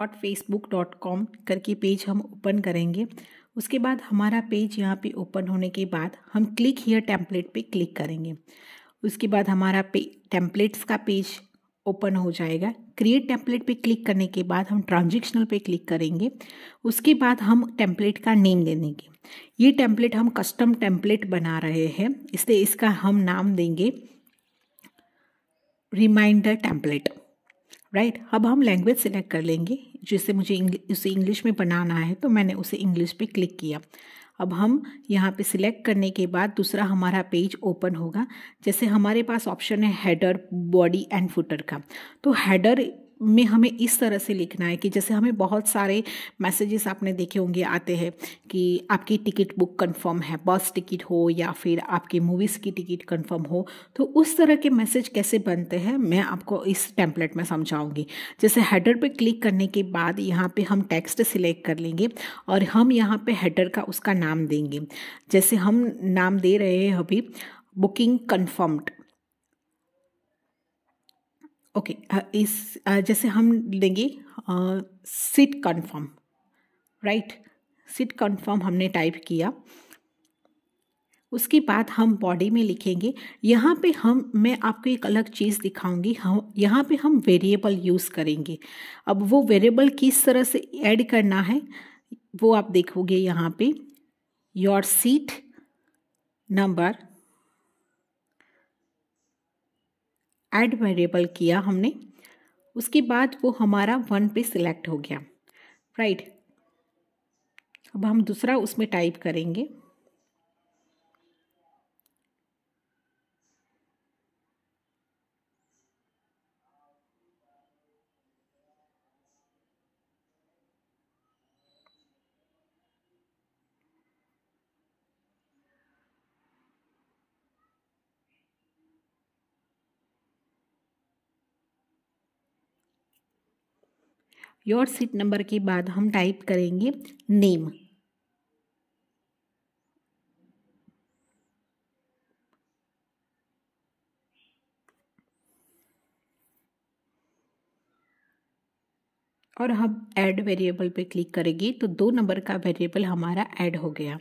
Dot Facebook dot com करके page हम open करेंगे उसके बाद हमारा पेज यहाँ पे ओपन होने के बाद हम क्लिक हियर टेम्पलेट पे क्लिक करेंगे उसके बाद हमारा पे टेम्पलेट्स का पेज ओपन हो जाएगा क्रिएट टेम्पलेट पे क्लिक करने के बाद हम ट्रांजेक्शनल पे क्लिक करेंगे उसके बाद हम टेम्पलेट का नेम दे देंगे ये टेम्पलेट हम कस्टम टेम्पलेट बना रहे हैं इसलिए इसका हम नाम देंगे रिमाइंडर टेम्पलेट राइट right? अब हम लैंग्वेज सिलेक्ट कर लेंगे जिसे मुझे उसे इंग्लिश में बनाना है तो मैंने उसे इंग्लिश पे क्लिक किया अब हम यहाँ पे सिलेक्ट करने के बाद दूसरा हमारा पेज ओपन होगा जैसे हमारे पास ऑप्शन है हेडर बॉडी एंड फुटर का तो हेडर में हमें इस तरह से लिखना है कि जैसे हमें बहुत सारे मैसेजेस आपने देखे होंगे आते हैं कि आपकी टिकट बुक कंफर्म है बस टिकट हो या फिर आपकी मूवीज़ की टिकट कंफर्म हो तो उस तरह के मैसेज कैसे बनते हैं मैं आपको इस टेम्पलेट में समझाऊंगी जैसे हेडर पे क्लिक करने के बाद यहाँ पे हम टेक्स्ट सिलेक्ट कर लेंगे और हम यहाँ पे हेडर का उसका नाम देंगे जैसे हम नाम दे रहे हैं अभी बुकिंग कन्फर्म्ड ओके इस जैसे हम लेंगे seat confirm right seat confirm हमने टाइप किया उसके बाद हम बॉडी में लिखेंगे यहाँ पे हम मैं आपको एक अलग चीज़ दिखाऊंगी हम यहाँ पे हम वेरिएबल यूज़ करेंगे अब वो वेरिएबल किस तरह से ऐड करना है वो आप देखोगे यहाँ पे your seat number add variable किया हमने उसके बाद वो हमारा वन पे सिलेक्ट हो गया राइट right. अब हम दूसरा उसमें टाइप करेंगे योर सीट नंबर के बाद हम टाइप करेंगे नेम और हम ऐड वेरिएबल पे क्लिक करेंगे तो दो नंबर का वेरिएबल हमारा ऐड हो गया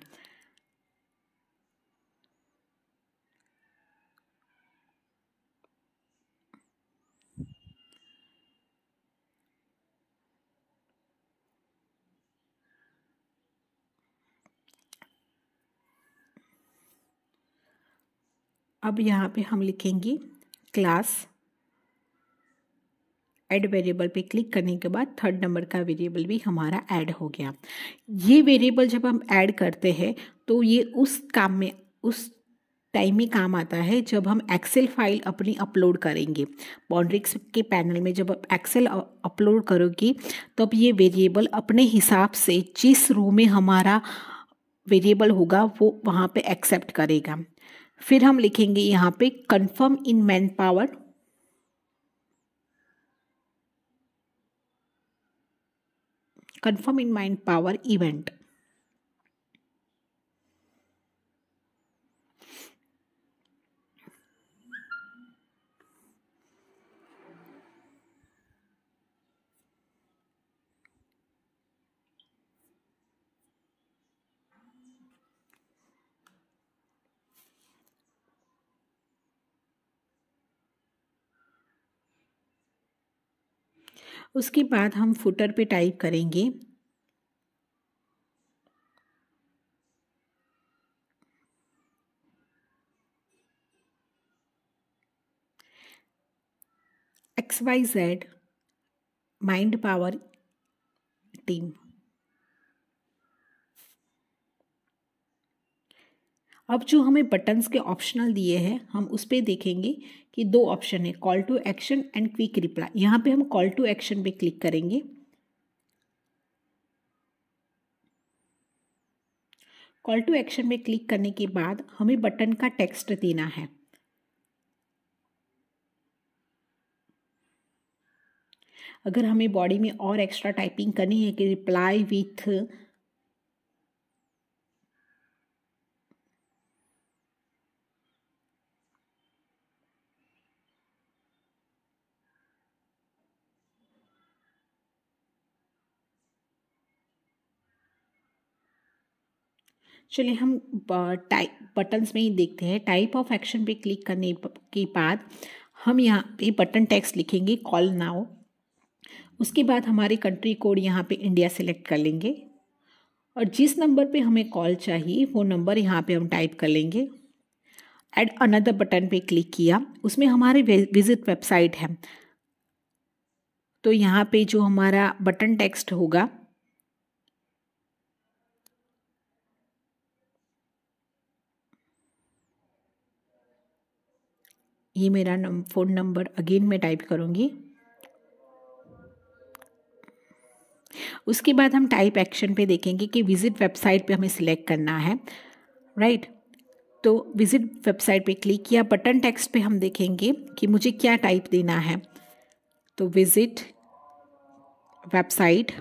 अब यहाँ पे हम लिखेंगे क्लास ऐड वेरिएबल पे क्लिक करने के बाद थर्ड नंबर का वेरिएबल भी हमारा ऐड हो गया ये वेरिएबल जब हम ऐड करते हैं तो ये उस काम में उस टाइम में काम आता है जब हम एक्सेल फाइल अपनी अपलोड करेंगे बाउंड्रिक्स के पैनल में जब आप एक्सेल अपलोड करोगे तब ये वेरिएबल अपने हिसाब से जिस रूम में हमारा वेरिएबल होगा वो वहाँ पे एक्सेप्ट करेगा फिर हम लिखेंगे यहाँ पे confirm in man power confirm in mind power event उसके बाद हम फुटर पे टाइप करेंगे X Y Z mind power team अब जो हमें बटन्स के ऑप्शनल दिए हैं हम उस पर देखेंगे कि दो ऑप्शन है call to action and quick reply यहाँ पे हम कॉल टू एक्शन पे क्लिक करेंगे कॉल टू एक्शन में क्लिक करने के बाद हमें बटन का टेक्स्ट देना है अगर हमें बॉडी में और एक्स्ट्रा टाइपिंग करनी है कि रिप्लाई विथ चलिए हम टाइप बटन्स में ही देखते हैं टाइप ऑफ एक्शन पे क्लिक करने के बाद हम यहाँ पे बटन टेक्स्ट लिखेंगे कॉल नाउ उसके बाद हमारे कंट्री कोड यहाँ पे इंडिया सेलेक्ट कर लेंगे और जिस नंबर पे हमें कॉल चाहिए वो नंबर यहाँ पे हम टाइप कर लेंगे एड अनदर बटन पे क्लिक किया उसमें हमारे विजिट वेबसाइट है तो यहाँ पे जो हमारा बटन टेक्स्ट होगा ये मेरा नम फ़ोन नंबर अगेन मैं टाइप करूँगी उसके बाद हम टाइप एक्शन पे देखेंगे कि विज़िट वेबसाइट पे हमें सिलेक्ट करना है राइट right? तो विज़िट वेबसाइट पे क्लिक किया बटन टेक्स्ट पे हम देखेंगे कि मुझे क्या टाइप देना है तो विज़िट वेबसाइट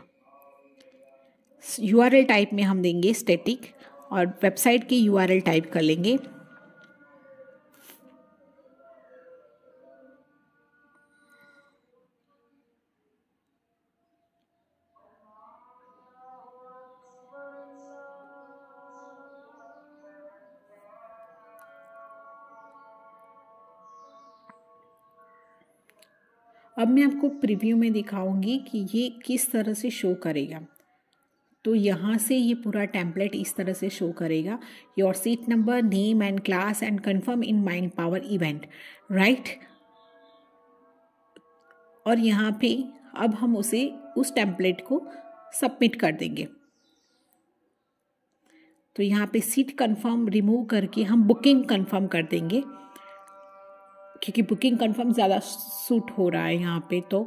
यू टाइप में हम देंगे स्टैटिक और वेबसाइट के यू टाइप कर लेंगे अब मैं आपको प्रीव्यू में दिखाऊंगी कि ये किस तरह से शो करेगा तो यहाँ से ये पूरा टैंपलेट इस तरह से शो करेगा your seat number name and class and confirm in mind power event right और यहाँ पे अब हम उसे उस टेम्पलेट को सबमिट कर देंगे तो यहाँ पे सीट कंफर्म रिमूव करके हम बुकिंग कंफर्म कर देंगे क्योंकि बुकिंग कंफर्म ज़्यादा सूट हो रहा है यहाँ पे तो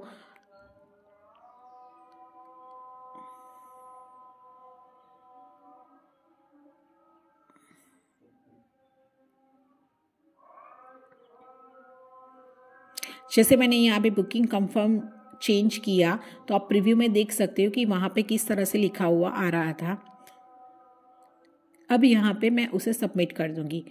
जैसे मैंने यहाँ पे बुकिंग कंफर्म चेंज किया तो आप प्रीव्यू में देख सकते हो कि वहाँ पे किस तरह से लिखा हुआ आ रहा था अब यहाँ पे मैं उसे सबमिट कर दूँगी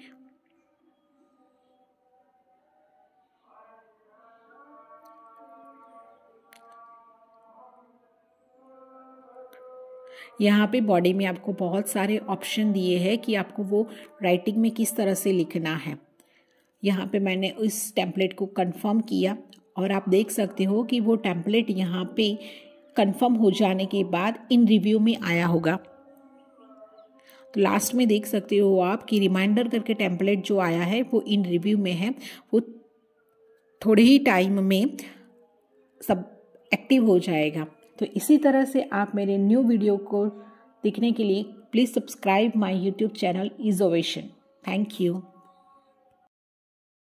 यहाँ पे बॉडी में आपको बहुत सारे ऑप्शन दिए हैं कि आपको वो राइटिंग में किस तरह से लिखना है यहाँ पे मैंने इस टेम्पलेट को कंफर्म किया और आप देख सकते हो कि वो टेम्पलेट यहाँ पे कंफर्म हो जाने के बाद इन रिव्यू में आया होगा तो लास्ट में देख सकते हो आप कि रिमाइंडर करके टेम्पलेट जो आया है वो इन रिव्यू में है वो थोड़े ही टाइम में सब एक्टिव हो जाएगा तो इसी तरह से आप मेरे न्यू वीडियो को देखने के लिए please subscribe my YouTube channel इजोवेशन थैंक यू